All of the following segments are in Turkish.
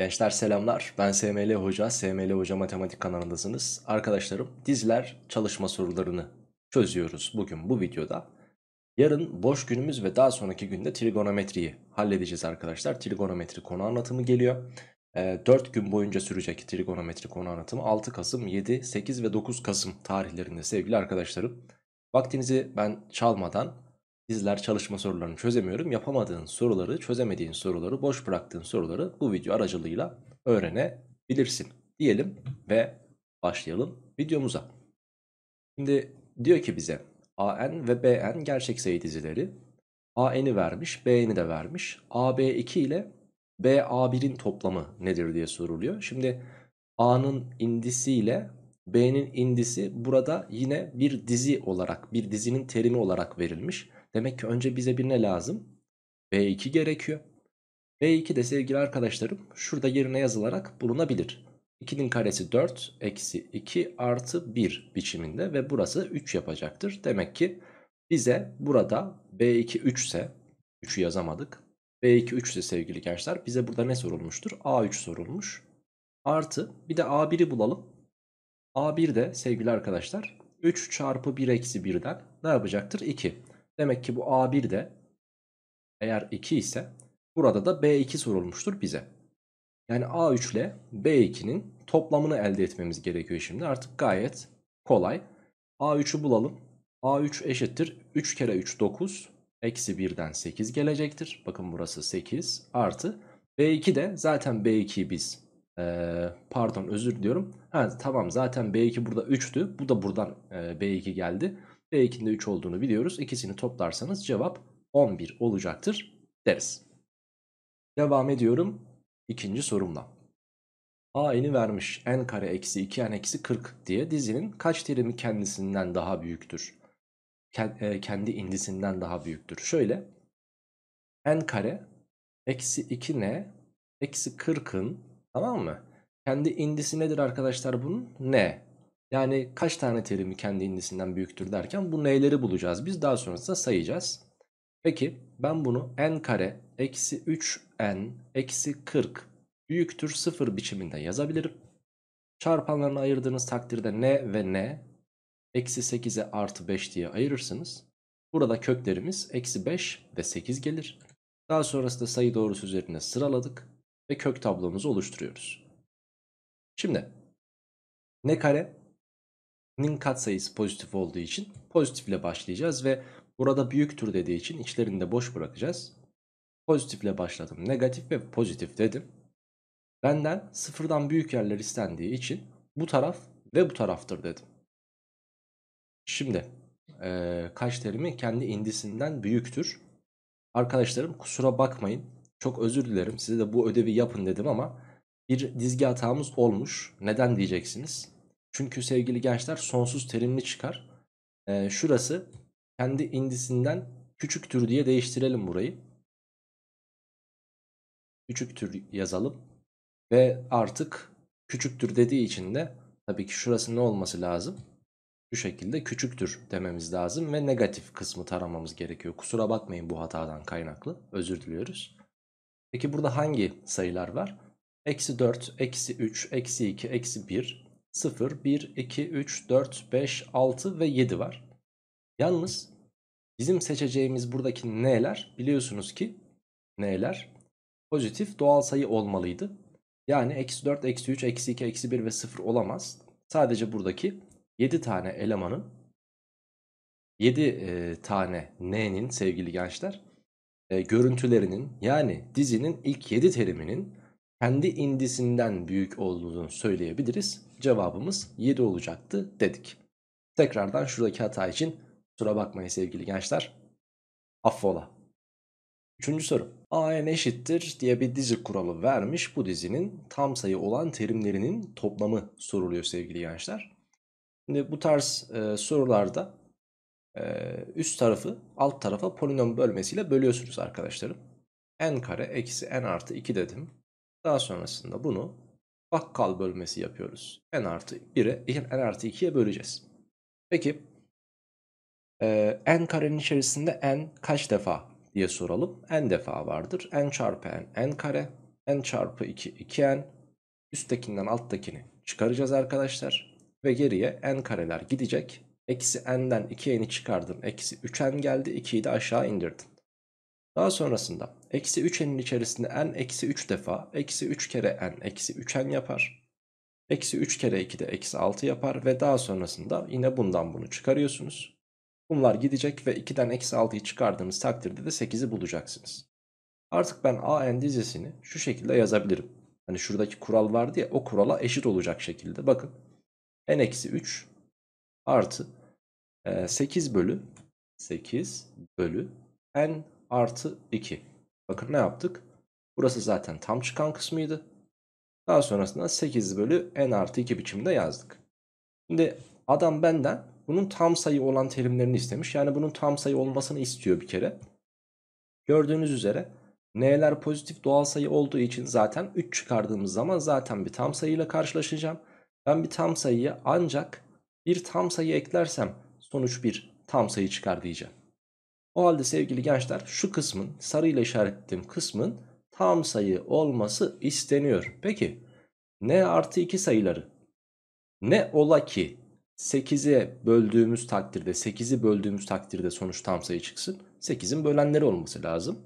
Gençler selamlar. Ben SML Hoca. SML Hoca Matematik kanalındasınız. Arkadaşlarım dizler çalışma sorularını çözüyoruz bugün bu videoda. Yarın boş günümüz ve daha sonraki günde trigonometriyi halledeceğiz arkadaşlar. Trigonometri konu anlatımı geliyor. E, ee, 4 gün boyunca sürecek trigonometri konu anlatımı 6 Kasım, 7, 8 ve 9 Kasım tarihlerinde sevgili arkadaşlarım. Vaktinizi ben çalmadan Bizler çalışma sorularını çözemiyorum. Yapamadığın soruları, çözemediğin soruları, boş bıraktığın soruları bu video aracılığıyla öğrenebilirsin diyelim ve başlayalım videomuza. Şimdi diyor ki bize AN ve BN gerçek sayı dizileri. AN'i vermiş, BN'i de vermiş. AB2 ile BA1'in toplamı nedir diye soruluyor. Şimdi A'nın indisi ile B'nin indisi burada yine bir dizi olarak, bir dizinin terimi olarak verilmiş. Demek ki önce bize bir ne lazım? B2 gerekiyor. B2 de sevgili arkadaşlarım şurada yerine yazılarak bulunabilir. 2'nin karesi 4 eksi 2 artı 1 biçiminde ve burası 3 yapacaktır. Demek ki bize burada B2 3 ise 3'ü yazamadık. B2 3 ise sevgili gençler bize burada ne sorulmuştur? A3 sorulmuş. Artı bir de A1'i bulalım. A1 de sevgili arkadaşlar 3 çarpı 1 eksi 1'den ne yapacaktır? 2. Demek ki bu A1 de eğer 2 ise burada da B2 sorulmuştur bize. Yani A3 ile B2'nin toplamını elde etmemiz gerekiyor şimdi. Artık gayet kolay. A3'ü bulalım. A3 eşittir 3 kere 3 9 eksi 1'den 8 gelecektir. Bakın burası 8 artı B2 de zaten B2'yi biz ee, pardon özür diliyorum. Ha, tamam zaten B2 burada 3'tü. Bu da buradan e, B2 geldi. B ikinin de 3 olduğunu biliyoruz. İkisini toplarsanız cevap 11 olacaktır deriz. Devam ediyorum ikinci sorumla. A n'i vermiş n kare eksi 2 n eksi 40 diye dizinin kaç terimi kendisinden daha büyüktür? E, kendi indisinden daha büyüktür. Şöyle n kare eksi 2 n eksi 40'ın tamam mı? Kendi indisi nedir arkadaşlar bunun? n. Yani kaç tane terimi kendi indisinden büyüktür derken bu neleri bulacağız. Biz daha sonrasında sayacağız. Peki ben bunu n kare eksi 3n eksi 40 büyüktür 0 biçiminde yazabilirim. Çarpanlarını ayırdığınız takdirde n ve n eksi 8'e artı 5 diye ayırırsınız. Burada köklerimiz eksi 5 ve 8 gelir. Daha sonrasında sayı doğrusu üzerine sıraladık ve kök tablomuzu oluşturuyoruz. Şimdi n kare nin katsayısı pozitif olduğu için pozitifle başlayacağız ve burada büyüktür dediği için içlerinde boş bırakacağız. Pozitifle başladım. Negatif ve pozitif dedim. Benden sıfırdan büyük yerler istendiği için bu taraf ve bu taraftır dedim. Şimdi e, kaç terimi kendi indisinden büyüktür. Arkadaşlarım kusura bakmayın. Çok özür dilerim. Size de bu ödevi yapın dedim ama bir dizgi hatamız olmuş. Neden diyeceksiniz? Çünkü sevgili gençler sonsuz terimli çıkar. E, şurası kendi indisinden küçük tür diye değiştirelim burayı. Küçük tür yazalım. Ve artık küçük tür dediği için de tabii ki şurası ne olması lazım? Şu şekilde küçüktür dememiz lazım ve negatif kısmı taramamız gerekiyor. Kusura bakmayın bu hatadan kaynaklı. Özür diliyoruz. Peki burada hangi sayılar var? Eksi 4, eksi 3, eksi 2, eksi 1, 0, 1, 2, 3, 4, 5, 6 ve 7 var. Yalnız bizim seçeceğimiz buradaki n'ler biliyorsunuz ki n'ler pozitif doğal sayı olmalıydı. Yani eksi 4, eksi 3, eksi 2, eksi 1 ve 0 olamaz. Sadece buradaki 7 tane elemanın 7 e, tane n'nin sevgili gençler e, görüntülerinin yani dizinin ilk 7 teriminin kendi indisinden büyük olduğunu söyleyebiliriz cevabımız 7 olacaktı dedik. Tekrardan şuradaki hata için sıra bakmayın sevgili gençler. Affola. Üçüncü soru. AN eşittir diye bir dizi kuralı vermiş. Bu dizinin tam sayı olan terimlerinin toplamı soruluyor sevgili gençler. Şimdi bu tarz e, sorularda e, üst tarafı alt tarafa polinom bölmesiyle bölüyorsunuz arkadaşlarım. n kare eksi n artı 2 dedim. Daha sonrasında bunu bakkal bölmesi yapıyoruz. n artı 1'e n artı 2'ye böleceğiz. Peki e, n karenin içerisinde n kaç defa diye soralım. n defa vardır. n çarpı n n kare n çarpı 2 2n üsttekinden alttakini çıkaracağız arkadaşlar. Ve geriye n kareler gidecek. Eksi n'den 2n'i çıkardın. Eksi 3n geldi. 2'yi de aşağı indirdin. Daha sonrasında eksi 3n'in içerisinde n eksi 3 defa eksi 3 kere n eksi 3n yapar. Eksi 3 kere 2 de eksi 6 yapar ve daha sonrasında yine bundan bunu çıkarıyorsunuz. Bunlar gidecek ve 2'den eksi 6'yı çıkardığınız takdirde de 8'i bulacaksınız. Artık ben a'n dizisini şu şekilde yazabilirim. Hani şuradaki kural vardı ya o kurala eşit olacak şekilde bakın. n eksi 3 artı 8 bölü 8 bölü n artı 2. Bakın ne yaptık? Burası zaten tam çıkan kısmıydı. Daha sonrasında 8 bölü n artı 2 biçimde yazdık. Şimdi adam benden bunun tam sayı olan terimlerini istemiş. Yani bunun tam sayı olmasını istiyor bir kere. Gördüğünüz üzere n'ler pozitif doğal sayı olduğu için zaten 3 çıkardığımız zaman zaten bir tam sayıyla karşılaşacağım. Ben bir tam sayıya ancak bir tam sayı eklersem sonuç bir tam sayı çıkar diyeceğim. O halde sevgili gençler şu kısmın sarıyla işaretlediğim kısmın tam sayı olması isteniyor. Peki ne artı 2 sayıları ne ola ki 8'e böldüğümüz takdirde 8'i böldüğümüz takdirde sonuç tam sayı çıksın. 8'in bölenleri olması lazım.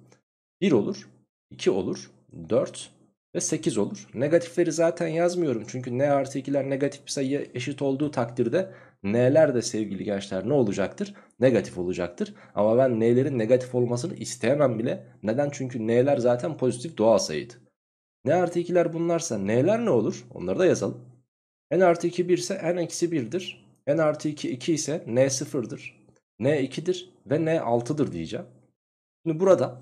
1 olur, 2 olur, 4, ve 8 olur. Negatifleri zaten yazmıyorum çünkü n artı 2'ler negatif bir sayıya eşit olduğu takdirde n'ler de sevgili gençler ne olacaktır? Negatif olacaktır. Ama ben n'lerin negatif olmasını isteyemem bile. Neden? Çünkü n'ler zaten pozitif doğal sayıydı. n artı 2'ler bunlarsa n'ler ne olur? Onları da yazalım. n artı 2 1 ise n eksi 1'dir. n artı 2 2 ise n 0'dır. n 2'dir ve n 6'dır diyeceğim. Şimdi burada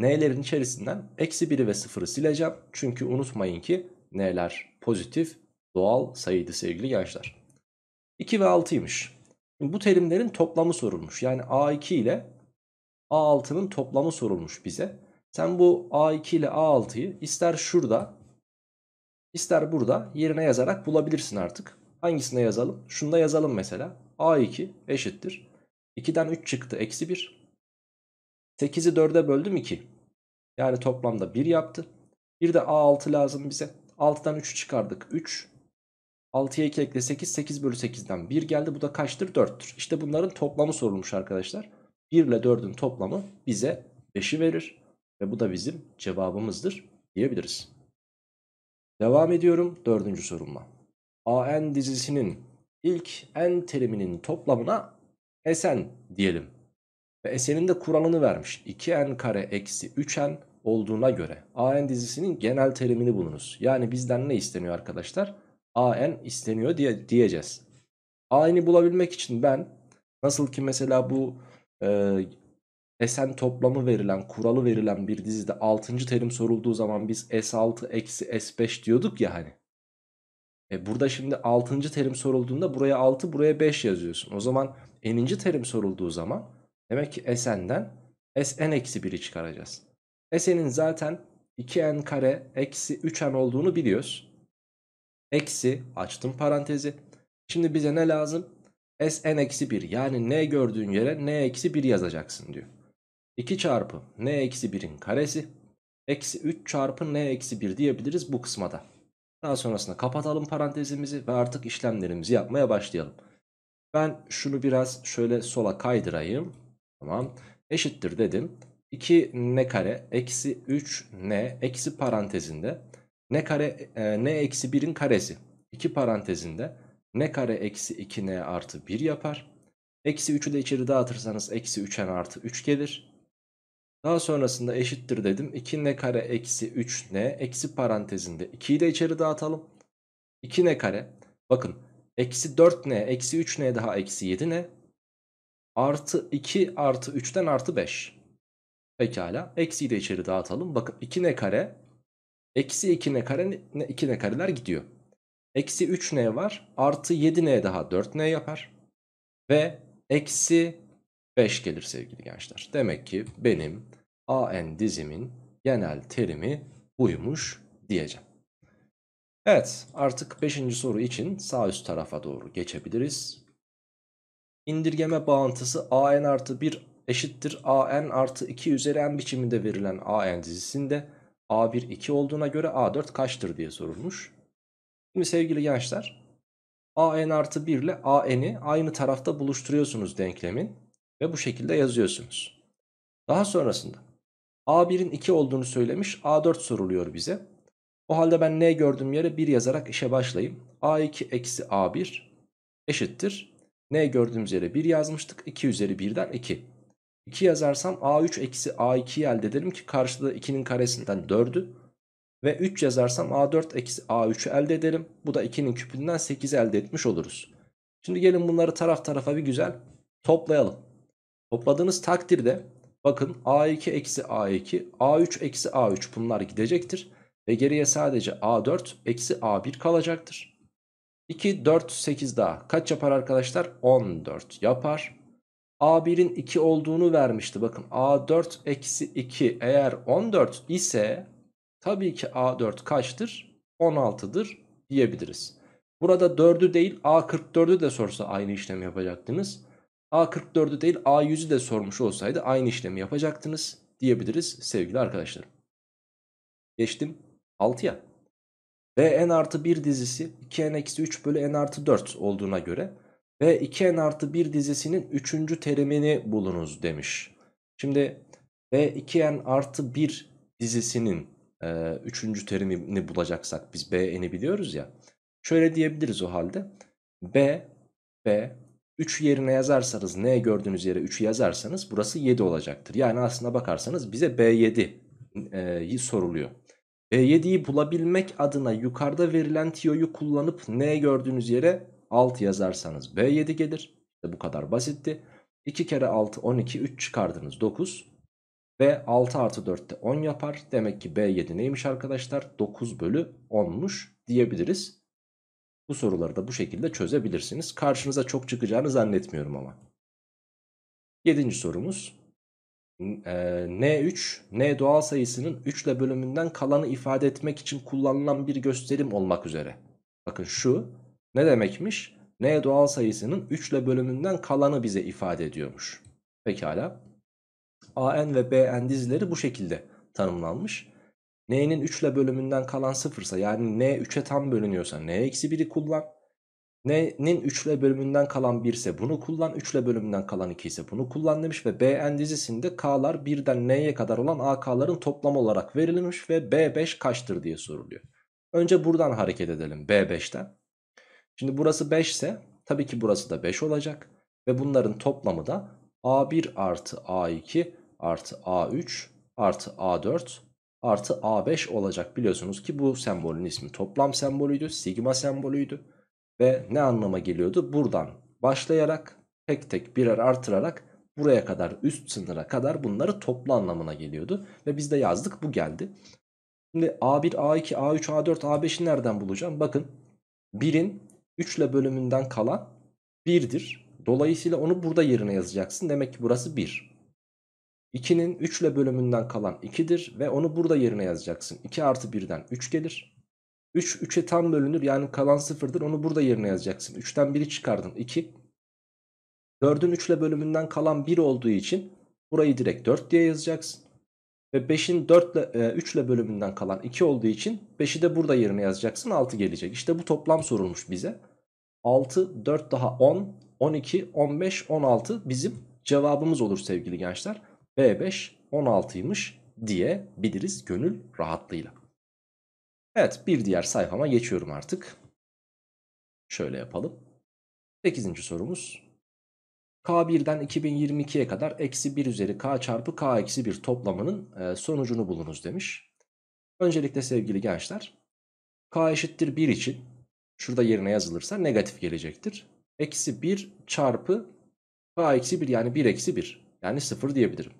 N'lerin içerisinden eksi 1'i ve 0'ı sileceğim. Çünkü unutmayın ki N'ler pozitif doğal sayıydı sevgili gençler. 2 ve 6'ymış. Bu terimlerin toplamı sorulmuş. Yani A2 ile A6'nın toplamı sorulmuş bize. Sen bu A2 ile A6'yı ister şurada ister burada yerine yazarak bulabilirsin artık. Hangisine yazalım? Şunda yazalım mesela. A2 eşittir. 2'den 3 çıktı eksi 1. 8'i 4'e böldüm 2. Yani toplamda 1 yaptı. Bir de A6 lazım bize. 6'dan 3 çıkardık 3. 6'ya 2 ekle 8. 8 bölü 8'den 1 geldi. Bu da kaçtır? 4'tür. İşte bunların toplamı sorulmuş arkadaşlar. 1 ile 4'ün toplamı bize 5'i verir. Ve bu da bizim cevabımızdır diyebiliriz. Devam ediyorum 4. sorumla. AN dizisinin ilk n teriminin toplamına SN diyelim. Ve eserin de kuralını vermiş. 2n kare eksi 3n olduğuna göre an dizisinin genel terimini bulunuz. Yani bizden ne isteniyor arkadaşlar? an isteniyor diye diyeceğiz. an'i bulabilmek için ben nasıl ki mesela bu e, S'en toplamı verilen, kuralı verilen bir dizide 6. terim sorulduğu zaman biz S6 eksi S5 diyorduk ya hani. E burada şimdi 6. terim sorulduğunda buraya 6 buraya 5 yazıyorsun. O zaman n'inci terim sorulduğu zaman Demek ki S'n'den Sn-1'i çıkaracağız. S'nin zaten 2n kare eksi 3n olduğunu biliyoruz. Eksi açtım parantezi. Şimdi bize ne lazım? Sn eksi 1 yani n gördüğün yere n eksi 1 yazacaksın diyor. 2 çarpı n eksi 1'in karesi eksi 3 çarpı n eksi 1 diyebiliriz bu kısmada. Daha sonrasında kapatalım parantezimizi ve artık işlemlerimizi yapmaya başlayalım. Ben şunu biraz şöyle sola kaydırayım. Tamam. Eşittir dedim. 2 n kare eksi 3 n eksi parantezinde n kare e, n eksi 1'in karesi. 2 parantezinde n kare eksi 2 n artı 1 yapar. Eksi 3'ü de içeri dağıtırsanız eksi 3 n artı 3 gelir. Daha sonrasında eşittir dedim. 2 n kare eksi 3 n eksi parantezinde 2'yi de içeri dağıtalım. 2 n kare bakın eksi 4 n eksi 3 n daha eksi 7 n Artı 2 artı 3'ten artı 5. Pekala. Eksiyi de içeri dağıtalım. Bakın 2 ne kare? Eksi 2 ne kare? 2 ne kareler gidiyor. Eksi 3 ne var? Artı 7 ne daha 4 ne yapar? Ve eksi 5 gelir sevgili gençler. Demek ki benim AN dizimin genel terimi buymuş diyeceğim. Evet artık 5. soru için sağ üst tarafa doğru geçebiliriz. Indirgeme bağıntısı an artı 1 eşittir an artı 2 üzeri n biçiminde verilen an dizisinde a1 2 olduğuna göre a4 kaçtır diye sorulmuş. Şimdi sevgili gençler an artı 1 ile an'i aynı tarafta buluşturuyorsunuz denklemin ve bu şekilde yazıyorsunuz. Daha sonrasında a1'in 2 olduğunu söylemiş a4 soruluyor bize. O halde ben ne gördüğüm yere 1 yazarak işe başlayayım. a2 eksi a1 eşittir ne gördüğümüz yere 1 yazmıştık. 2 üzeri 1'den 2. 2 yazarsam A3 eksi A2'yi elde ederim ki karşıda 2'nin karesinden 4'ü. Ve 3 yazarsam A4 eksi A3'ü elde ederim. Bu da 2'nin küpünden 8 elde etmiş oluruz. Şimdi gelin bunları taraf tarafa bir güzel toplayalım. Topladığınız takdirde bakın A2 eksi A2, A3 eksi A3 bunlar gidecektir. Ve geriye sadece A4 eksi A1 kalacaktır. 2, 4, 8 daha. Kaç yapar arkadaşlar? 14 yapar. A1'in 2 olduğunu vermişti. Bakın A4 eksi 2 eğer 14 ise tabii ki A4 kaçtır? 16'dır diyebiliriz. Burada 4'ü değil A44'ü de sorsa aynı işlemi yapacaktınız. A44'ü değil A100'ü de sormuş olsaydı aynı işlemi yapacaktınız diyebiliriz sevgili arkadaşlarım. Geçtim 6'ya ve n artı 1 dizisi 2n eksi 3 bölü n artı 4 olduğuna göre ve 2n artı 1 dizisinin 3. terimini bulunuz demiş. Şimdi ve 2n artı 1 dizisinin 3. E, terimini bulacaksak biz bn'i biliyoruz ya. Şöyle diyebiliriz o halde. b, b 3 yerine yazarsanız n gördüğünüz yere 3'ü yazarsanız burası 7 olacaktır. Yani aslına bakarsanız bize b7 e, soruluyor. E7'yi bulabilmek adına yukarıda verilen tiyoyu kullanıp N gördüğünüz yere 6 yazarsanız B7 gelir. İşte bu kadar basitti. 2 kere 6 12 3 çıkardınız 9. Ve 6 artı 4'te 10 yapar. Demek ki B7 neymiş arkadaşlar? 9 bölü 10'muş diyebiliriz. Bu soruları da bu şekilde çözebilirsiniz. Karşınıza çok çıkacağını zannetmiyorum ama. Yedinci sorumuz. N3, e, N doğal sayısının 3 ile bölümünden kalanı ifade etmek için kullanılan bir gösterim olmak üzere. Bakın şu ne demekmiş? N doğal sayısının 3 ile bölümünden kalanı bize ifade ediyormuş. Pekala. AN ve BN dizileri bu şekilde tanımlanmış. N'nin 3 ile bölümünden kalan sıfırsa, yani N 3'e tam bölünüyorsa N-1'i kullan. N'nin üçle bölümünden kalan 1 ise bunu kullan, üçle bölümünden kalan 2 ise bunu kullan demiş ve BN dizisinde K'lar 1'den N'ye kadar olan AK'ların toplamı olarak verilmiş ve B5 kaçtır diye soruluyor. Önce buradan hareket edelim B5'ten. Şimdi burası 5 ise tabii ki burası da 5 olacak ve bunların toplamı da A1 artı A2 artı A3 artı A4 artı A5 olacak biliyorsunuz ki bu sembolün ismi toplam sembolüydü sigma sembolüydü. Ve ne anlama geliyordu? Buradan başlayarak tek tek birer artırarak buraya kadar üst sınıra kadar bunları toplu anlamına geliyordu. Ve biz de yazdık bu geldi. Şimdi A1, A2, A3, A4, A5'i nereden bulacağım? Bakın 1'in 3 ile bölümünden kalan 1'dir. Dolayısıyla onu burada yerine yazacaksın. Demek ki burası 1. 2'nin 3 ile bölümünden kalan 2'dir ve onu burada yerine yazacaksın. 2 artı 1'den 3 gelir. 3 3'e tam bölünür yani kalan 0'dır onu burada yerine yazacaksın. 3'ten 1'i çıkardın 2. 4'ün 3 ile bölümünden kalan 1 olduğu için burayı direkt 4 diye yazacaksın. Ve 5'in 4 ile 3 ile bölümünden kalan 2 olduğu için 5'i de burada yerine yazacaksın 6 gelecek. İşte bu toplam sorulmuş bize. 6 4 daha 10 12 15 16 bizim cevabımız olur sevgili gençler. B5 16'ymış diye biliriz gönül rahatlığıyla. Evet bir diğer sayfama geçiyorum artık. Şöyle yapalım. 8. sorumuz. K1'den 2022'ye kadar eksi 1 üzeri K çarpı K eksi 1 toplamının e, sonucunu bulunuz demiş. Öncelikle sevgili gençler K eşittir 1 için şurada yerine yazılırsa negatif gelecektir. Eksi 1 çarpı K eksi 1 yani 1 eksi 1 yani 0 diyebilirim.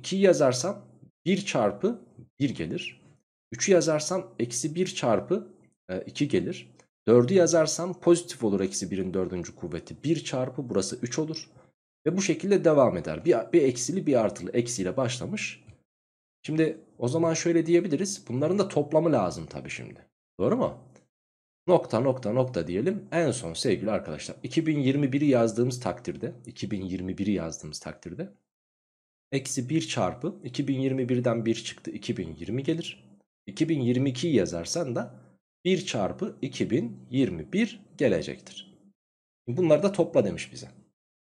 2'yi yazarsam 1 çarpı 1 gelir. 3'ü yazarsam eksi 1 çarpı 2 e, gelir. 4'ü yazarsam pozitif olur eksi 1'in 4. kuvveti. 1 çarpı burası 3 olur. Ve bu şekilde devam eder. Bir, bir eksili bir artılı eksiyle başlamış. Şimdi o zaman şöyle diyebiliriz. Bunların da toplamı lazım tabii şimdi. Doğru mu? Nokta nokta nokta diyelim. En son sevgili arkadaşlar 2021'i yazdığımız takdirde 2021'i yazdığımız takdirde eksi 1 çarpı 2021'den 1 çıktı 2020 gelir. 2022'yi yazarsan da 1 çarpı 2021 gelecektir. Bunları da topla demiş bize.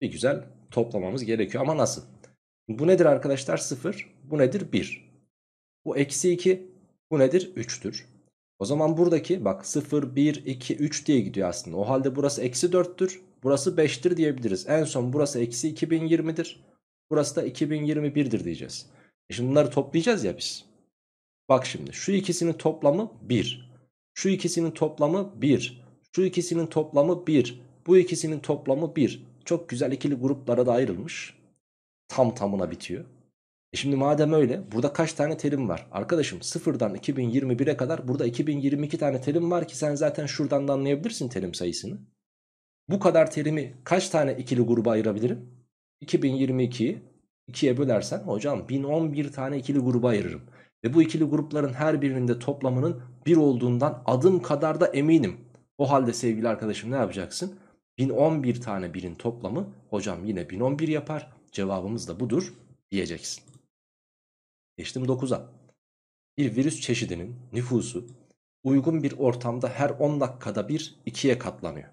Bir güzel toplamamız gerekiyor ama nasıl? Bu nedir arkadaşlar? 0. Bu nedir? 1. Bu eksi 2. Bu nedir? 3'tür. O zaman buradaki bak 0, 1, 2, 3 diye gidiyor aslında. O halde burası eksi 4'tür. Burası 5'tir diyebiliriz. En son burası eksi 2020'dir. Burası da 2021'dir diyeceğiz. E şimdi bunları toplayacağız ya biz. Bak şimdi şu ikisinin toplamı 1. Şu ikisinin toplamı 1. Şu ikisinin toplamı 1. Bu ikisinin toplamı 1. Çok güzel ikili gruplara da ayrılmış. Tam tamına bitiyor. E şimdi madem öyle burada kaç tane terim var? Arkadaşım 0'dan 2021'e kadar burada 2022 tane terim var ki sen zaten şuradan da anlayabilirsin terim sayısını. Bu kadar terimi kaç tane ikili gruba ayırabilirim? 2022'yi 2'ye bölersen hocam 1011 tane ikili gruba ayırırım. Ve bu ikili grupların her birinde toplamının 1 olduğundan adım kadar da eminim. O halde sevgili arkadaşım ne yapacaksın? 1011 tane 1'in toplamı hocam yine 1011 yapar. Cevabımız da budur diyeceksin. Geçtim 9'a. Bir virüs çeşidinin nüfusu uygun bir ortamda her 10 dakikada bir 2'ye katlanıyor.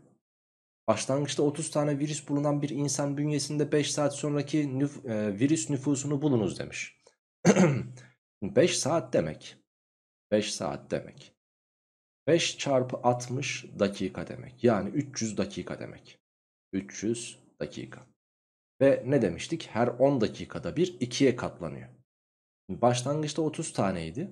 Başlangıçta 30 tane virüs bulunan bir insan bünyesinde 5 saat sonraki nüf e, virüs nüfusunu bulunuz demiş. 5 saat demek. 5 saat demek. 5 çarpı 60 dakika demek. Yani 300 dakika demek. 300 dakika. Ve ne demiştik? Her 10 dakikada bir 2'ye katlanıyor. Başlangıçta 30 taneydi.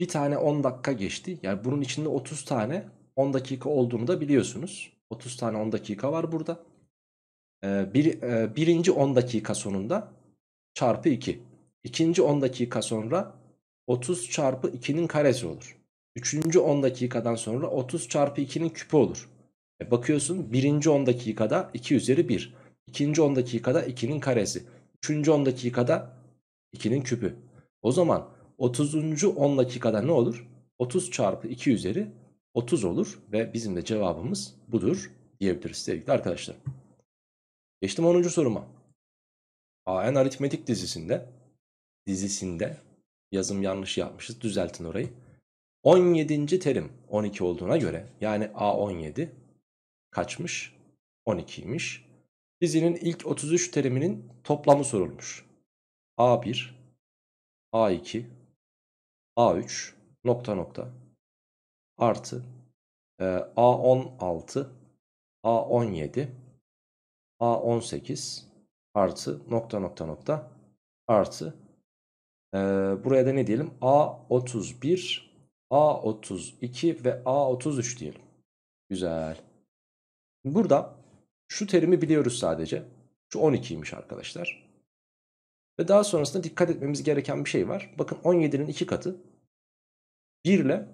Bir tane 10 dakika geçti. Yani bunun içinde 30 tane 10 dakika olduğunu da biliyorsunuz. 30 tane 10 dakika var burada. Ee, bir, e, birinci 10 dakika sonunda çarpı 2. İkinci 10 dakika sonra 30 çarpı 2'nin karesi olur. Üçüncü 10 dakikadan sonra 30 çarpı 2'nin küpü olur. E bakıyorsun birinci 10 dakikada 2 üzeri 1. İkinci 10 dakikada 2'nin karesi. Üçüncü 10 dakikada 2'nin küpü. O zaman 30. 10 dakikada ne olur? 30 çarpı 2 üzeri 30 olur ve bizim de cevabımız budur diyebiliriz sevgili arkadaşlar. Geçtim 10. soruma. AN aritmetik dizisinde dizisinde yazım yanlış yapmışız düzeltin orayı. 17. terim 12 olduğuna göre yani A17 kaçmış? 12'ymiş. Dizinin ilk 33 teriminin toplamı sorulmuş. A1, A2, A3 nokta nokta artı e, A16, A17, A18 artı nokta nokta nokta artı ee, buraya da ne diyelim? A31, A32 ve A33 diyelim. Güzel. Burada şu terimi biliyoruz sadece. Şu 12'ymiş arkadaşlar. Ve daha sonrasında dikkat etmemiz gereken bir şey var. Bakın 17'nin 2 katı 1 ile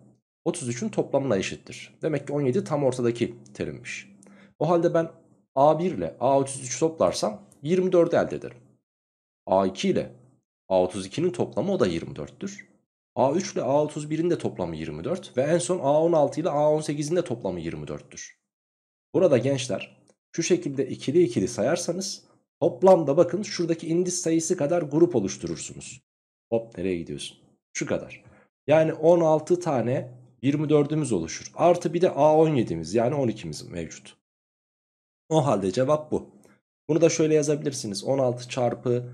33'ün toplamına eşittir. Demek ki 17 tam ortadaki terimmiş. O halde ben A1 ile A33 toplarsam 24 elde ederim. A2 ile A32'nin toplamı o da 24'tür. A3 ile A31'in de toplamı 24 ve en son A16 ile A18'in de toplamı 24'tür. Burada gençler şu şekilde ikili ikili sayarsanız toplamda bakın şuradaki indis sayısı kadar grup oluşturursunuz. Hop nereye gidiyorsun? Şu kadar. Yani 16 tane 24'ümüz oluşur. Artı bir de A17'miz yani 12'miz mevcut. O halde cevap bu. Bunu da şöyle yazabilirsiniz. 16 çarpı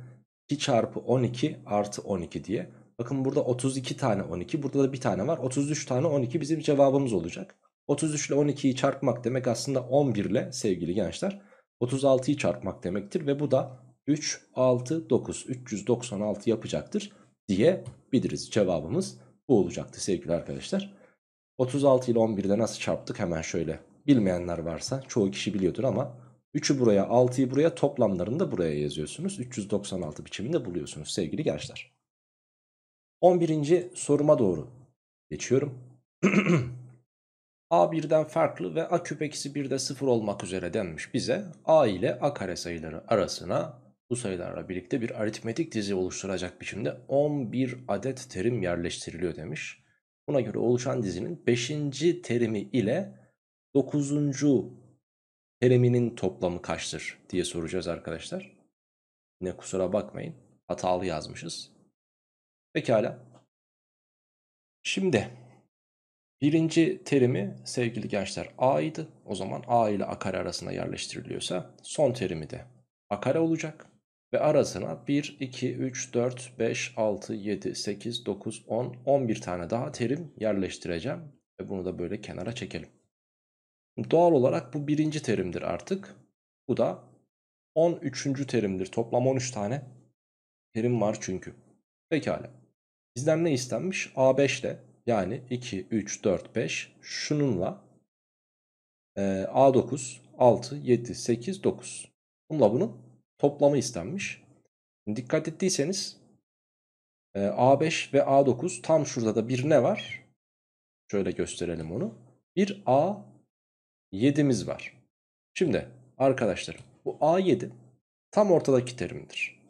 2 çarpı 12 artı 12 diye. Bakın burada 32 tane 12 burada da bir tane var. 33 tane 12 bizim cevabımız olacak. 33 ile 12'yi çarpmak demek aslında 11 ile sevgili gençler 36'yı çarpmak demektir. Ve bu da 3, 6, 9, 396 yapacaktır diye biliriz. Cevabımız bu olacaktı sevgili arkadaşlar. 36 ile 11'de nasıl çarptık hemen şöyle. Bilmeyenler varsa çoğu kişi biliyordur ama 3'ü buraya 6'yı buraya toplamlarını da buraya yazıyorsunuz. 396 biçiminde buluyorsunuz sevgili gençler. 11. soruma doğru geçiyorum. A birden farklı ve A küp eksi 1 de 0 olmak üzere denmiş bize. A ile A kare sayıları arasına bu sayılarla birlikte bir aritmetik dizi oluşturacak biçimde 11 adet terim yerleştiriliyor demiş. Buna göre oluşan dizinin 5. terimi ile 9 teriminin toplamı kaçtır diye soracağız arkadaşlar. Ne kusura bakmayın. Hatalı yazmışız. Pekala. Şimdi birinci terimi sevgili gençler a idi. O zaman a ile a kare arasında yerleştiriliyorsa son terimi de a kare olacak. Ve arasına 1, 2, 3, 4, 5, 6, 7, 8, 9, 10, 11 tane daha terim yerleştireceğim. Ve bunu da böyle kenara çekelim. Doğal olarak bu birinci terimdir artık. Bu da 13. terimdir. Toplam 13 tane terim var çünkü. Pekala. Bizden ne istenmiş? A5 ile yani 2, 3, 4, 5 şununla e, A9, 6, 7, 8, 9. Bununla bunun toplamı istenmiş. Dikkat ettiyseniz e, A5 ve A9 tam şurada da bir ne var? Şöyle gösterelim onu. Bir A 7'miz var. Şimdi arkadaşlar, bu A7 tam ortadaki terimdir.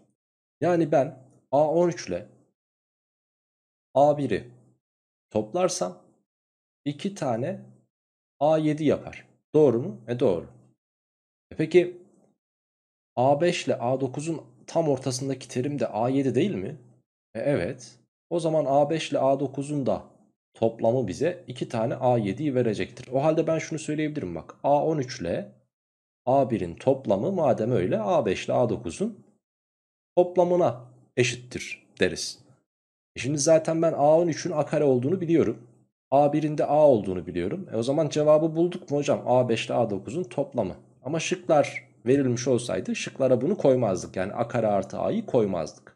Yani ben A13 ile A1'i toplarsam 2 tane A7 yapar. Doğru mu? E doğru. E peki A5 ile A9'un tam ortasındaki terim de A7 değil mi? E evet. O zaman A5 ile A9'un da toplamı bize 2 tane A7'yi verecektir. O halde ben şunu söyleyebilirim bak. A13 ile A1'in toplamı madem öyle A5 ile A9'un toplamına eşittir deriz. E şimdi zaten ben A13'ün A kare olduğunu biliyorum. A1'in de A olduğunu biliyorum. E o zaman cevabı bulduk mu hocam? A5 ile A9'un toplamı. Ama şıklar verilmiş olsaydı şıklara bunu koymazdık. Yani A kare artı A'yı koymazdık.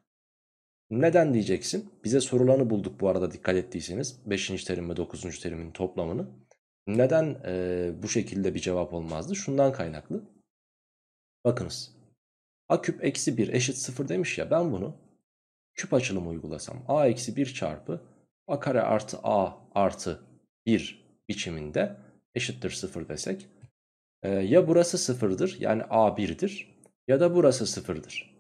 Neden diyeceksin? Bize sorulanı bulduk bu arada dikkat ettiyseniz. 5. terim ve 9. terimin toplamını. Neden e, bu şekilde bir cevap olmazdı? Şundan kaynaklı. Bakınız. A küp eksi 1 eşit 0 demiş ya ben bunu küp açılımı uygulasam. A eksi 1 çarpı A kare artı A artı 1 biçiminde eşittir 0 desek. E, ya burası 0'dır yani A 1'dir ya da burası 0'dır.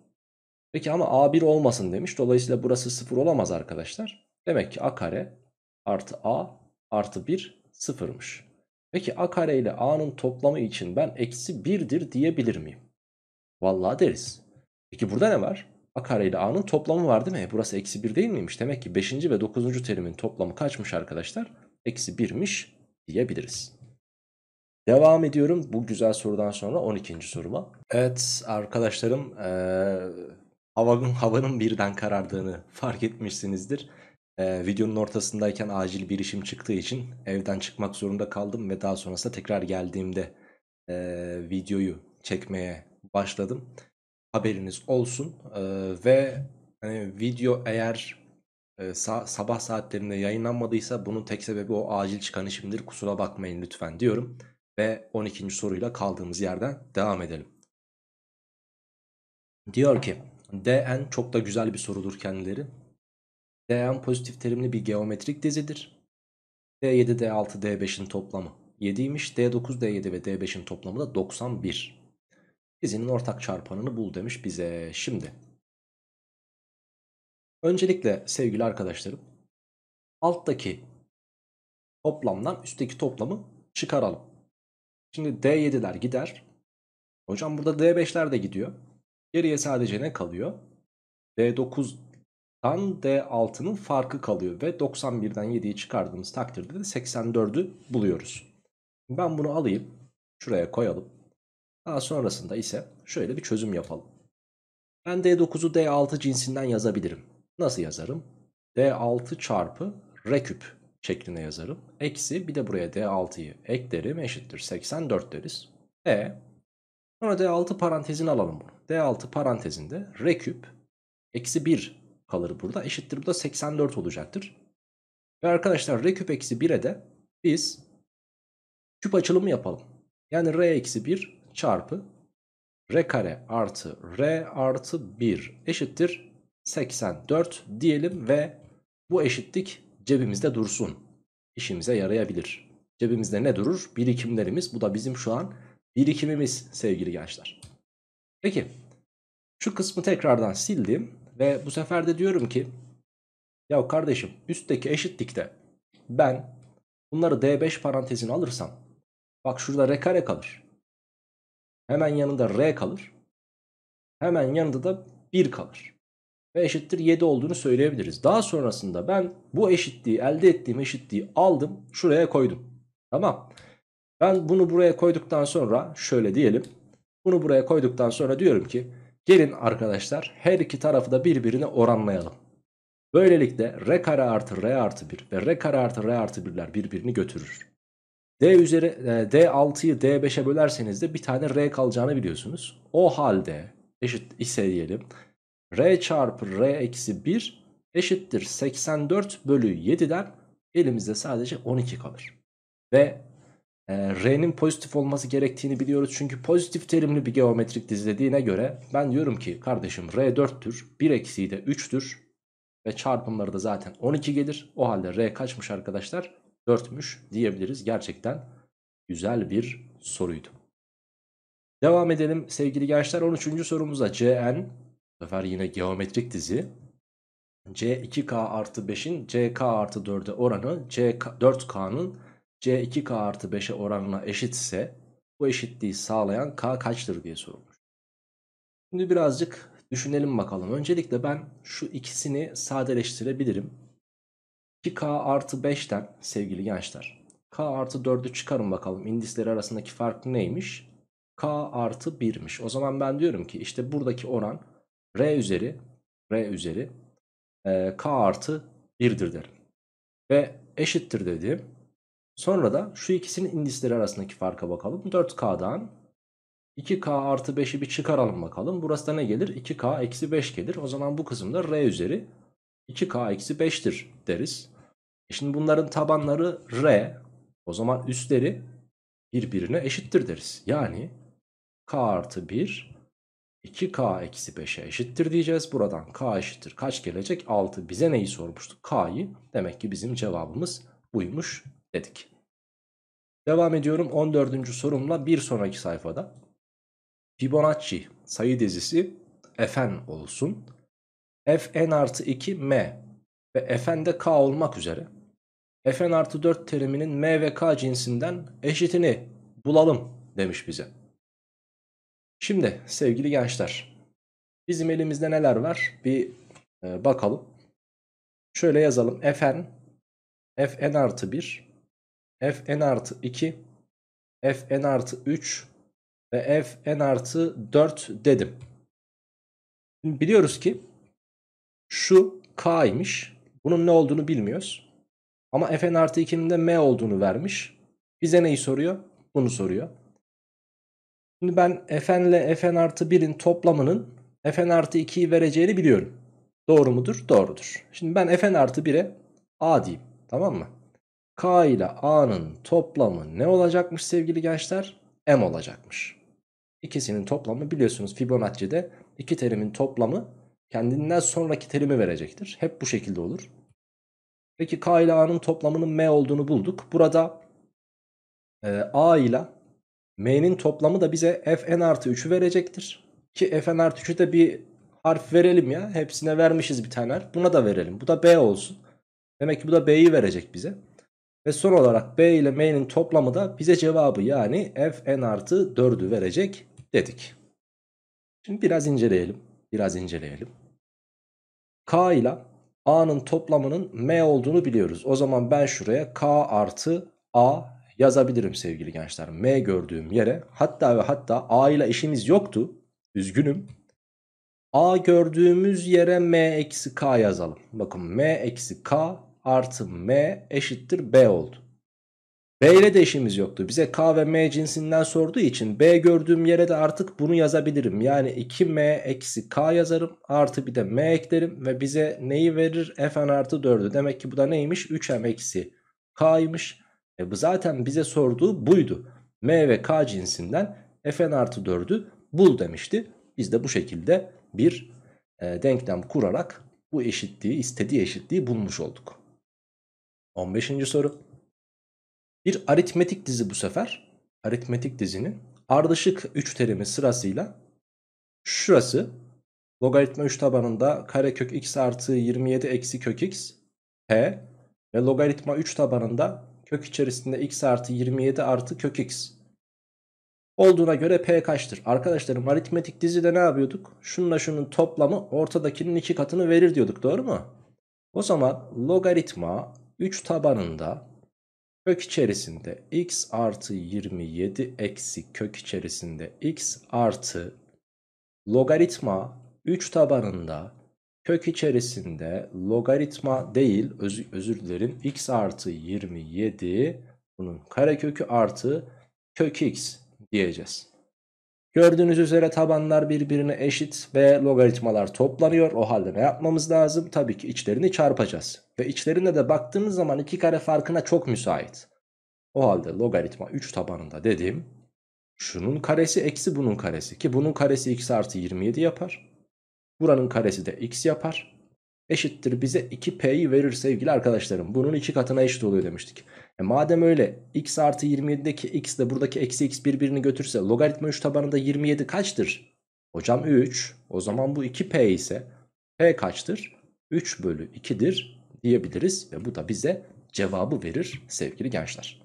Peki ama A1 olmasın demiş. Dolayısıyla burası 0 olamaz arkadaşlar. Demek ki A kare artı A artı 1 sıfırmış. Peki A kare ile A'nın toplamı için ben eksi 1'dir diyebilir miyim? Vallahi deriz. Peki burada ne var? A kare ile A'nın toplamı var değil mi? E, burası eksi 1 değil miymiş? Demek ki 5. ve 9. terimin toplamı kaçmış arkadaşlar? Eksi 1'miş diyebiliriz. Devam ediyorum bu güzel sorudan sonra 12. soruma. Evet arkadaşlarım ee, havanın, havanın birden karardığını fark etmişsinizdir. Ee, videonun ortasındayken acil bir işim çıktığı için evden çıkmak zorunda kaldım ve daha sonrasında tekrar geldiğimde e, videoyu çekmeye başladım. Haberiniz olsun ee, ve hani video eğer e, sa sabah saatlerinde yayınlanmadıysa bunun tek sebebi o acil çıkan işimdir kusura bakmayın lütfen diyorum. Ve 12. soruyla kaldığımız yerden devam edelim. Diyor ki DN çok da güzel bir sorudur kendileri. DN pozitif terimli bir geometrik dizidir. D7, D6, D5'in toplamı 7'ymiş. D9, D7 ve D5'in toplamı da 91. Dizinin ortak çarpanını bul demiş bize. Şimdi öncelikle sevgili arkadaşlarım alttaki toplamdan üstteki toplamı çıkaralım. Şimdi D7'ler gider. Hocam burada D5'ler de gidiyor. Geriye sadece ne kalıyor? D9'dan D6'nın farkı kalıyor ve 91'den 7'yi çıkardığımız takdirde de 84'ü buluyoruz. Ben bunu alayım. Şuraya koyalım. Daha sonrasında ise şöyle bir çözüm yapalım. Ben D9'u D6 cinsinden yazabilirim. Nasıl yazarım? D6 çarpı R küp şekline yazarım. Eksi bir de buraya D6'yı eklerim eşittir 84 deriz. E sonra D6 parantezini alalım bunu. D6 parantezinde reküp eksi 1 kalır burada. Eşittir bu da 84 olacaktır. Ve arkadaşlar reküp eksi 1'e de biz küp açılımı yapalım. Yani R eksi 1 çarpı R kare artı R artı 1 eşittir 84 diyelim ve bu eşitlik cebimizde dursun. İşimize yarayabilir. Cebimizde ne durur? Birikimlerimiz. Bu da bizim şu an birikimimiz sevgili gençler. Peki şu kısmı tekrardan sildim ve bu sefer de diyorum ki ya kardeşim üstteki eşitlikte ben bunları D5 parantezine alırsam bak şurada R kare kalır. Hemen yanında R kalır. Hemen yanında da 1 kalır. Ve eşittir 7 olduğunu söyleyebiliriz. Daha sonrasında ben bu eşitliği elde ettiğim eşitliği aldım şuraya koydum. Tamam. Ben bunu buraya koyduktan sonra şöyle diyelim. Bunu buraya koyduktan sonra diyorum ki gelin arkadaşlar her iki tarafı da birbirine oranlayalım. Böylelikle r kare artı r artı 1 ve r kare artı r artı 1'ler birbirini götürür. D üzeri e, D6'yı D5'e bölerseniz de bir tane R kalacağını biliyorsunuz. O halde eşit ise diyelim. R çarpı R eksi 1 eşittir 84 bölü 7'den elimizde sadece 12 kalır. Ve e, R'nin pozitif olması gerektiğini biliyoruz. Çünkü pozitif terimli bir geometrik dizilediğine göre ben diyorum ki kardeşim R 4'tür. 1 eksiği de 3'tür. Ve çarpımları da zaten 12 gelir. O halde R kaçmış arkadaşlar? 4'müş diyebiliriz. Gerçekten güzel bir soruydu. Devam edelim sevgili gençler. 13. sorumuza CN. Bu sefer yine geometrik dizi. C2K artı 5'in CK artı 4'e oranı C4K'nın C 2K artı 5'e oranına eşit ise bu eşitliği sağlayan K kaçtır diye sorulmuş. Şimdi birazcık düşünelim bakalım. Öncelikle ben şu ikisini sadeleştirebilirim. 2K artı 5'ten sevgili gençler. K artı 4'ü çıkarın bakalım. İndisleri arasındaki fark neymiş? K artı 1'miş. O zaman ben diyorum ki işte buradaki oran R üzeri R üzeri e, K artı 1'dir derim. Ve eşittir dediğim Sonra da şu ikisinin indisleri arasındaki farka bakalım. 4K'dan 2K artı 5'i bir çıkaralım bakalım. Burası da ne gelir? 2K eksi 5 gelir. O zaman bu kısımda R üzeri 2K eksi 5'tir deriz. E şimdi bunların tabanları R. O zaman üstleri birbirine eşittir deriz. Yani K artı 1 2K eksi 5'e eşittir diyeceğiz. Buradan K eşittir. Kaç gelecek? 6. Bize neyi sormuştuk? K'yı. Demek ki bizim cevabımız buymuş dedik. Devam ediyorum 14. sorumla bir sonraki sayfada. Fibonacci sayı dizisi fn olsun. fn artı 2 m ve fn de k olmak üzere. fn artı 4 teriminin m ve k cinsinden eşitini bulalım demiş bize. Şimdi sevgili gençler bizim elimizde neler var bir e, bakalım. Şöyle yazalım fn fn artı 1 Fn artı 2, Fn artı 3 ve Fn artı 4 dedim. Şimdi biliyoruz ki şu k'ymiş. Bunun ne olduğunu bilmiyoruz. Ama fn artı 2'nin de m olduğunu vermiş. Bize neyi soruyor? Bunu soruyor. Şimdi ben fn ile fn artı 1'in toplamının fn artı 2'yi vereceğini biliyorum. Doğru mudur? Doğrudur. Şimdi ben fn artı 1'e a diyeyim. Tamam mı? K ile A'nın toplamı ne olacakmış sevgili gençler? M olacakmış. İkisinin toplamı biliyorsunuz Fibonacci'de iki terimin toplamı kendinden sonraki terimi verecektir. Hep bu şekilde olur. Peki K ile A'nın toplamının M olduğunu bulduk. Burada e, A ile M'nin toplamı da bize Fn artı 3'ü verecektir. Ki Fn artı 3'ü de bir harf verelim ya. Hepsine vermişiz bir tane harf. Buna da verelim. Bu da B olsun. Demek ki bu da B'yi verecek bize. Ve son olarak B ile M'nin toplamı da bize cevabı yani Fn artı 4'ü verecek dedik. Şimdi biraz inceleyelim. Biraz inceleyelim. K ile A'nın toplamının M olduğunu biliyoruz. O zaman ben şuraya K artı A yazabilirim sevgili gençler. M gördüğüm yere hatta ve hatta A ile işimiz yoktu. Üzgünüm. A gördüğümüz yere M eksi K yazalım. Bakın M eksi K artı m eşittir b oldu. B ile de işimiz yoktu. Bize K ve M cinsinden sorduğu için B gördüğüm yere de artık bunu yazabilirim. Yani 2M eksi K yazarım. Artı bir de M eklerim. Ve bize neyi verir? Fn artı 4'ü. Demek ki bu da neymiş? 3M eksi K'ymış. E bu zaten bize sorduğu buydu. M ve K cinsinden Fn artı 4'ü bul demişti. Biz de bu şekilde bir e, denklem kurarak bu eşitliği, istediği eşitliği bulmuş olduk. 15. soru. Bir aritmetik dizi bu sefer. Aritmetik dizinin ardışık 3 terimi sırasıyla şurası logaritma 3 tabanında karekök x artı 27 eksi kök x p ve logaritma 3 tabanında kök içerisinde x artı 27 artı kök x olduğuna göre p kaçtır? Arkadaşlarım aritmetik dizide ne yapıyorduk? Şununla şunun toplamı ortadakinin iki katını verir diyorduk doğru mu? O zaman logaritma 3 tabanında kök içerisinde x artı 27 eksi kök içerisinde x artı logaritma 3 tabanında kök içerisinde logaritma değil öz özür dilerim x artı 27 bunun karekökü artı kök x diyeceğiz. Gördüğünüz üzere tabanlar birbirine eşit ve logaritmalar toplanıyor. O halde ne yapmamız lazım? Tabii ki içlerini çarpacağız. Ve içlerinde de baktığımız zaman iki kare farkına çok müsait. O halde logaritma 3 tabanında dedim. şunun karesi eksi bunun karesi ki bunun karesi x artı 27 yapar. Buranın karesi de x yapar eşittir bize 2p'yi verir sevgili arkadaşlarım. Bunun iki katına eşit oluyor demiştik. E madem öyle x artı 27'deki x de buradaki eksi x birbirini götürse logaritma 3 tabanında 27 kaçtır? Hocam 3 o zaman bu 2p ise p kaçtır? 3 bölü 2'dir diyebiliriz ve bu da bize cevabı verir sevgili gençler.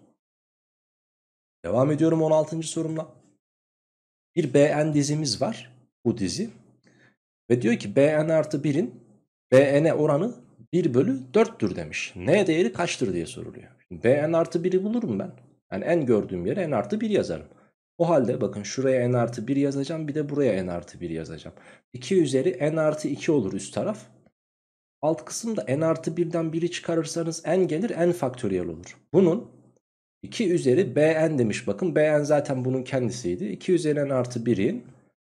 Devam ediyorum 16. sorumla. Bir BN dizimiz var bu dizi ve diyor ki BN artı 1'in BN oranı 1 bölü 4'tür demiş. N değeri kaçtır diye soruluyor. BN artı 1'i bulurum ben. Yani en gördüğüm yere n artı 1 yazarım. O halde bakın şuraya n artı 1 yazacağım bir de buraya n artı 1 yazacağım. 2 üzeri n artı 2 olur üst taraf. Alt kısımda n artı 1'den 1'i çıkarırsanız n gelir n faktöriyel olur. Bunun 2 üzeri bn demiş bakın bn zaten bunun kendisiydi. 2 üzeri n artı 1'in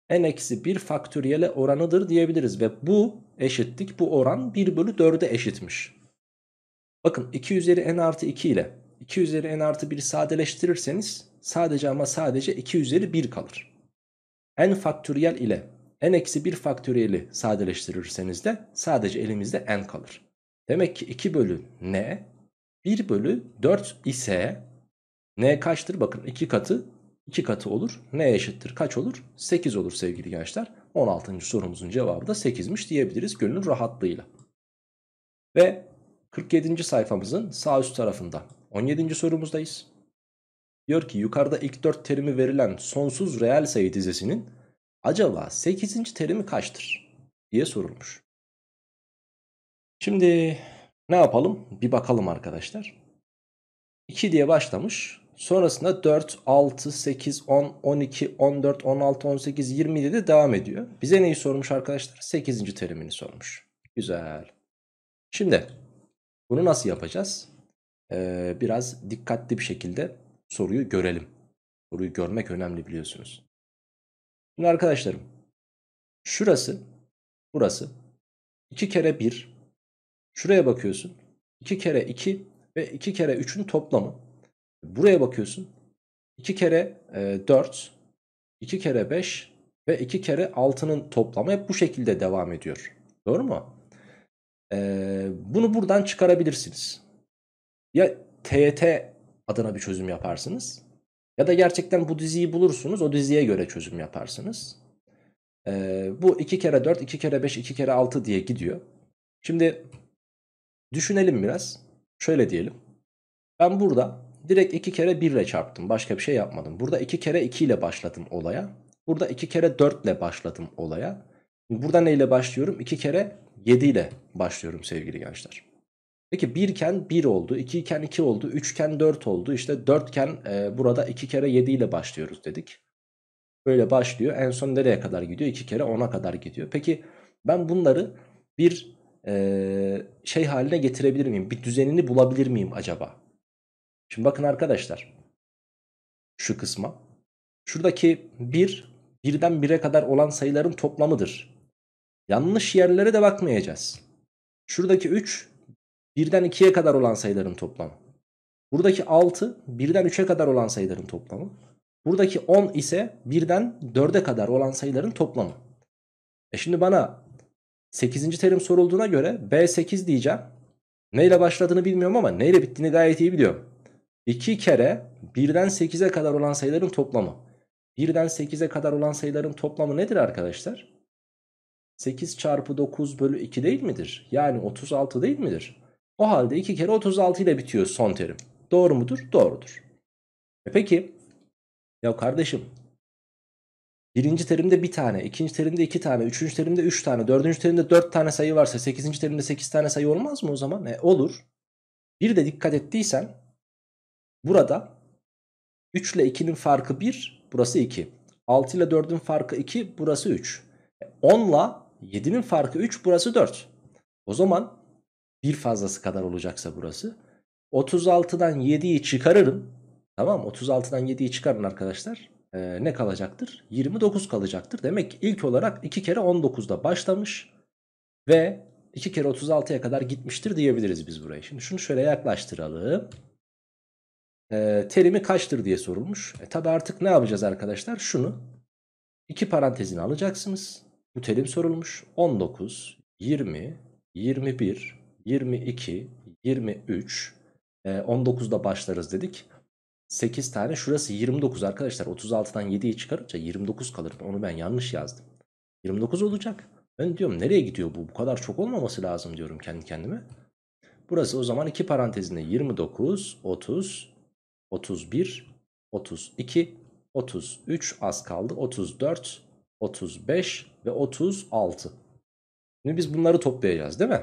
n-1 eksi faktöriyele oranıdır diyebiliriz. Ve bu eşitlik bu oran 1 bölü 4'e eşitmiş. Bakın 2 üzeri n artı 2 ile 2 üzeri n artı 1'i sadeleştirirseniz sadece ama sadece 2 üzeri 1 kalır. n faktöriyel ile n-1 eksi faktöriyeli sadeleştirirseniz de sadece elimizde n kalır. Demek ki 2 bölü n 1 bölü 4 ise n kaçtır? Bakın 2 katı 2 katı olur. Ne eşittir? Kaç olur? 8 olur sevgili gençler. 16. sorumuzun cevabı da 8'miş diyebiliriz gönül rahatlığıyla. Ve 47. sayfamızın sağ üst tarafında 17. sorumuzdayız. Diyor ki yukarıda ilk 4 terimi verilen sonsuz reel sayı dizisinin acaba 8. terimi kaçtır diye sorulmuş. Şimdi ne yapalım? Bir bakalım arkadaşlar. 2 diye başlamış. Sonrasında 4, 6, 8, 10, 12, 14, 16, 18, 20 ile de devam ediyor. Bize neyi sormuş arkadaşlar? 8. terimini sormuş. Güzel. Şimdi bunu nasıl yapacağız? Ee, biraz dikkatli bir şekilde soruyu görelim. Soruyu görmek önemli biliyorsunuz. Şimdi arkadaşlarım. Şurası, burası. 2 kere 1. Şuraya bakıyorsun. 2 kere 2 ve 2 kere 3'ün toplamı. Buraya bakıyorsun. 2 kere e, 4, 2 kere 5 ve 2 kere 6'nın toplamı hep bu şekilde devam ediyor. Doğru mu? E, bunu buradan çıkarabilirsiniz. Ya TYT adına bir çözüm yaparsınız. Ya da gerçekten bu diziyi bulursunuz. O diziye göre çözüm yaparsınız. Ee, bu 2 kere 4, 2 kere 5, 2 kere 6 diye gidiyor. Şimdi düşünelim biraz. Şöyle diyelim. Ben burada direkt 2 kere 1 ile çarptım. Başka bir şey yapmadım. Burada 2 kere 2 ile başladım olaya. Burada 2 kere 4 ile başladım olaya. Burada ne ile başlıyorum? 2 kere 7 ile başlıyorum sevgili gençler. Peki 1 iken 1 oldu, 2 iken 2 oldu, 3 iken 4 oldu. İşte 4 iken e, burada 2 kere 7 ile başlıyoruz dedik. Böyle başlıyor. En son nereye kadar gidiyor? 2 kere 10'a kadar gidiyor. Peki ben bunları bir e, şey haline getirebilir miyim? Bir düzenini bulabilir miyim acaba? Şimdi bakın arkadaşlar. Şu kısma. Şuradaki 1 bir, birden 1'e kadar olan sayıların toplamıdır. Yanlış yerlere de bakmayacağız. Şuradaki 3 birden 2'ye kadar olan sayıların toplamı. Buradaki 6 birden 3'e kadar olan sayıların toplamı. Buradaki 10 ise birden 4'e kadar olan sayıların toplamı. E şimdi bana 8. terim sorulduğuna göre B8 diyeceğim. Neyle başladığını bilmiyorum ama neyle bittiğini gayet iyi biliyorum. 2 kere 1'den 8'e kadar olan sayıların toplamı. 1'den 8'e kadar olan sayıların toplamı nedir arkadaşlar? 8 çarpı 9 bölü 2 değil midir? Yani 36 değil midir? O halde 2 kere 36 ile bitiyor son terim. Doğru mudur? Doğrudur. E peki ya kardeşim birinci terimde bir tane, ikinci terimde iki tane, üçüncü terimde üç tane, dördüncü terimde dört tane sayı varsa sekizinci terimde sekiz tane sayı olmaz mı o zaman? E, olur. Bir de dikkat ettiysen Burada 3 ile 2'nin farkı 1 burası 2. 6 ile 4'ün farkı 2 burası 3. 10 ile 7'nin farkı 3 burası 4. O zaman bir fazlası kadar olacaksa burası. 36'dan 7'yi çıkarırım. Tamam 36'dan 7'yi çıkarın arkadaşlar. Ee, ne kalacaktır? 29 kalacaktır. Demek ki ilk olarak 2 kere 19'da başlamış. Ve 2 kere 36'ya kadar gitmiştir diyebiliriz biz buraya. Şimdi şunu şöyle yaklaştıralım e, terimi kaçtır diye sorulmuş. E, Tabi artık ne yapacağız arkadaşlar? Şunu iki parantezini alacaksınız. Bu terim sorulmuş. 19, 20, 21, 22, 23, e, 19'da başlarız dedik. 8 tane şurası 29 arkadaşlar. 36'dan 7'yi çıkarınca 29 kalır. Onu ben yanlış yazdım. 29 olacak. Ben diyorum nereye gidiyor bu? Bu kadar çok olmaması lazım diyorum kendi kendime. Burası o zaman iki parantezinde 29, 30, 31, 32, 33 az kaldı. 34, 35 ve 36. Şimdi biz bunları toplayacağız değil mi?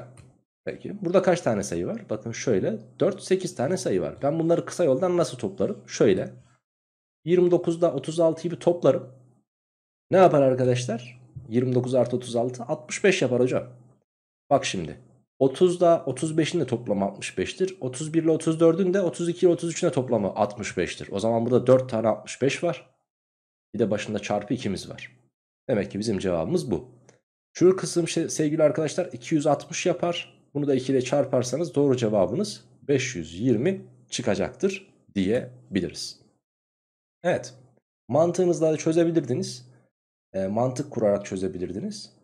Peki burada kaç tane sayı var? Bakın şöyle 4 8 tane sayı var. Ben bunları kısa yoldan nasıl toplarım? Şöyle 29'da 36'yı bir toplarım. Ne yapar arkadaşlar? 29 artı 36 65 yapar hocam. Bak şimdi 30 da 35'in de toplamı 65'tir. 31 ile 34'ün de 32 ile 33'ün de toplamı 65'tir. O zaman burada 4 tane 65 var. Bir de başında çarpı 2'miz var. Demek ki bizim cevabımız bu. Şu kısım şey, sevgili arkadaşlar 260 yapar. Bunu da 2 ile çarparsanız doğru cevabınız 520 çıkacaktır diyebiliriz. Evet mantığınızla da çözebilirdiniz. E, mantık kurarak çözebilirdiniz.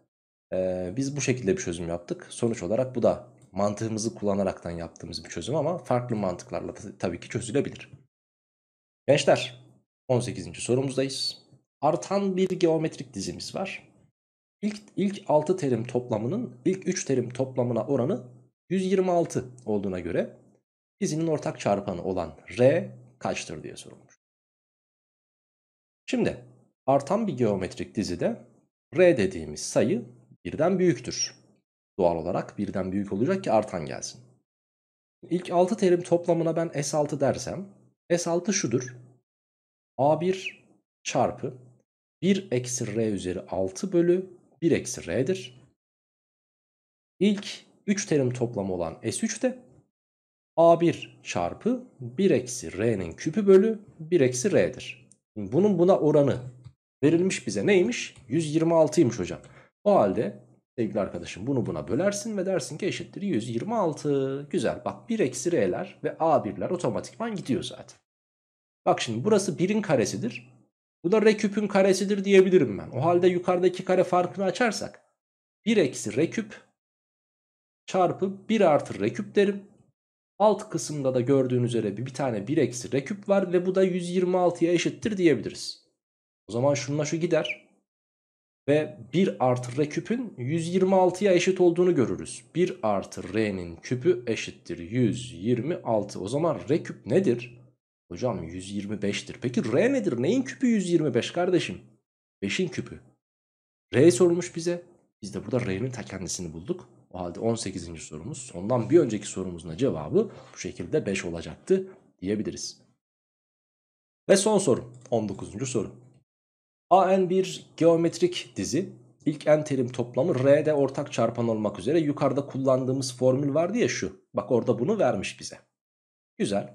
Ee, biz bu şekilde bir çözüm yaptık. Sonuç olarak bu da mantığımızı kullanaraktan yaptığımız bir çözüm ama farklı mantıklarla tabii ki çözülebilir. Gençler 18. sorumuzdayız. Artan bir geometrik dizimiz var. İlk, ilk 6 terim toplamının ilk 3 terim toplamına oranı 126 olduğuna göre dizinin ortak çarpanı olan R kaçtır diye sorulmuş. Şimdi artan bir geometrik dizide R dediğimiz sayı birden büyüktür. Doğal olarak birden büyük olacak ki artan gelsin. İlk 6 terim toplamına ben S6 dersem S6 şudur. A1 çarpı 1 eksi R üzeri 6 bölü 1 eksi R'dir. İlk 3 terim toplamı olan S3 de A1 çarpı 1 eksi R'nin küpü bölü 1 eksi R'dir. Bunun buna oranı verilmiş bize neymiş? 126'ymış hocam. O halde sevgili arkadaşım bunu buna bölersin ve dersin ki eşittir 126. Güzel bak 1 eksi r'ler ve a1'ler otomatikman gidiyor zaten. Bak şimdi burası 1'in karesidir. Bu da r küpün karesidir diyebilirim ben. O halde yukarıdaki kare farkını açarsak 1 eksi r küp çarpı 1 artı r küp derim. Alt kısımda da gördüğün üzere bir tane 1 eksi r küp var ve bu da 126'ya eşittir diyebiliriz. O zaman şununla şu gider ve 1 artı r küpün 126'ya eşit olduğunu görürüz. 1 artı r'nin küpü eşittir 126. O zaman r küp nedir? Hocam 125'tir. Peki r nedir? Neyin küpü 125 kardeşim? 5'in küpü. R sormuş bize. Biz de burada r'nin ta kendisini bulduk. O halde 18. sorumuz. Ondan bir önceki sorumuzun cevabı bu şekilde 5 olacaktı diyebiliriz. Ve son soru. 19. soru. AN bir geometrik dizi. İlk n terim toplamı R'de ortak çarpan olmak üzere yukarıda kullandığımız formül vardı ya şu. Bak orada bunu vermiş bize. Güzel.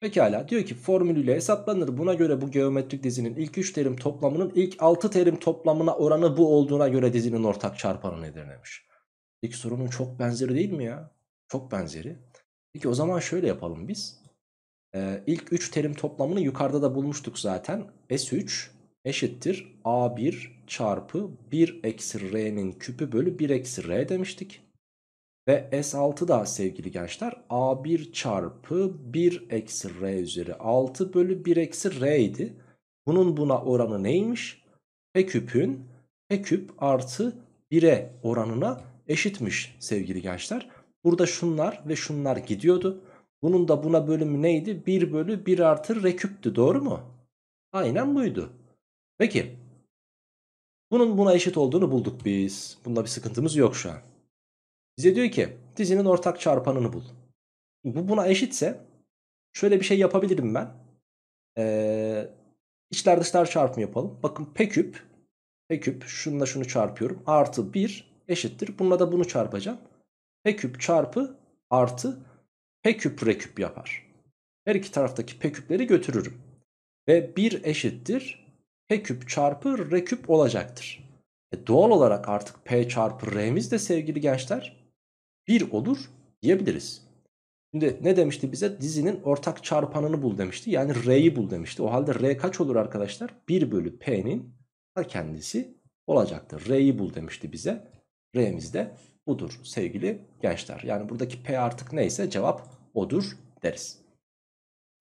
Pekala diyor ki formülüyle hesaplanır. Buna göre bu geometrik dizinin ilk 3 terim toplamının ilk 6 terim toplamına oranı bu olduğuna göre dizinin ortak çarpanı nedir demiş. İlk sorunun çok benzeri değil mi ya? Çok benzeri. Peki o zaman şöyle yapalım biz. Ee, ilk 3 terim toplamını yukarıda da bulmuştuk zaten. S3 eşittir A1 çarpı 1 eksi R'nin küpü bölü 1 eksi R demiştik. Ve S6 da sevgili gençler A1 çarpı 1 eksi R üzeri 6 bölü 1 eksi R idi. Bunun buna oranı neymiş? P e küpün P e küp artı 1'e oranına eşitmiş sevgili gençler. Burada şunlar ve şunlar gidiyordu. Bunun da buna bölümü neydi? 1 bölü 1 artı R küptü doğru mu? Aynen buydu. Peki. Bunun buna eşit olduğunu bulduk biz. Bunda bir sıkıntımız yok şu an. Bize diyor ki dizinin ortak çarpanını bul. Bu buna eşitse şöyle bir şey yapabilirim ben. Ee, içler dışlar çarpımı yapalım. Bakın P küp. P küp şununla şunu çarpıyorum. Artı 1 eşittir. Bununla da bunu çarpacağım. P küp çarpı artı P küp re küp yapar. Her iki taraftaki P küpleri götürürüm. Ve 1 eşittir P küp çarpı R küp olacaktır. E doğal olarak artık P çarpı R'miz de sevgili gençler 1 olur diyebiliriz. Şimdi ne demişti bize? Dizinin ortak çarpanını bul demişti. Yani R'yi bul demişti. O halde R kaç olur arkadaşlar? 1 bölü P'nin kendisi olacaktır. R'yi bul demişti bize. R'miz de budur sevgili gençler. Yani buradaki P artık neyse cevap odur deriz.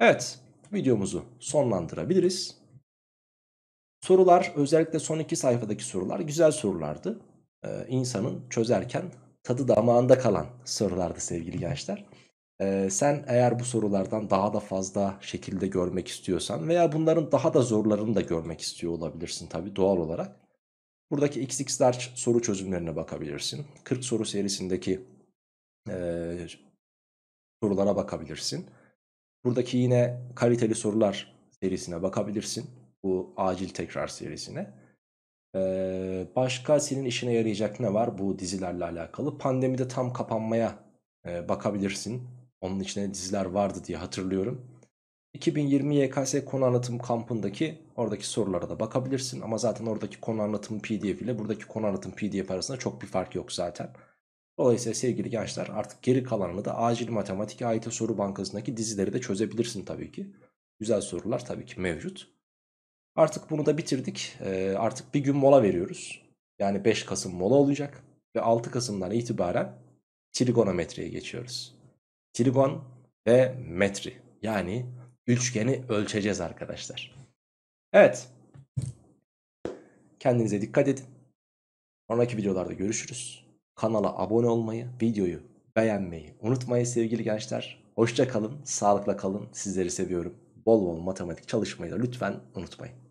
Evet videomuzu sonlandırabiliriz. Sorular özellikle son iki sayfadaki sorular güzel sorulardı. Ee, insanın çözerken tadı damağında kalan sorulardı sevgili gençler. Ee, sen eğer bu sorulardan daha da fazla şekilde görmek istiyorsan veya bunların daha da zorlarını da görmek istiyor olabilirsin tabii doğal olarak. Buradaki XX large soru çözümlerine bakabilirsin. 40 soru serisindeki e, sorulara bakabilirsin. Buradaki yine kaliteli sorular serisine bakabilirsin bu acil tekrar serisine. Ee, başka senin işine yarayacak ne var bu dizilerle alakalı? Pandemide tam kapanmaya e, bakabilirsin. Onun içine diziler vardı diye hatırlıyorum. 2020 YKS konu anlatım kampındaki oradaki sorulara da bakabilirsin. Ama zaten oradaki konu anlatım pdf ile buradaki konu anlatım pdf arasında çok bir fark yok zaten. Dolayısıyla sevgili gençler artık geri kalanını da acil matematik AYT soru bankasındaki dizileri de çözebilirsin tabii ki. Güzel sorular tabii ki mevcut. Artık bunu da bitirdik. Ee, artık bir gün mola veriyoruz. Yani 5 Kasım mola olacak. Ve 6 Kasım'dan itibaren trigonometriye geçiyoruz. Trigon ve metri. Yani üçgeni ölçeceğiz arkadaşlar. Evet. Kendinize dikkat edin. Sonraki videolarda görüşürüz. Kanala abone olmayı, videoyu beğenmeyi unutmayın sevgili gençler. Hoşça kalın, sağlıkla kalın. Sizleri seviyorum. Bol bol matematik çalışmayı da lütfen unutmayın.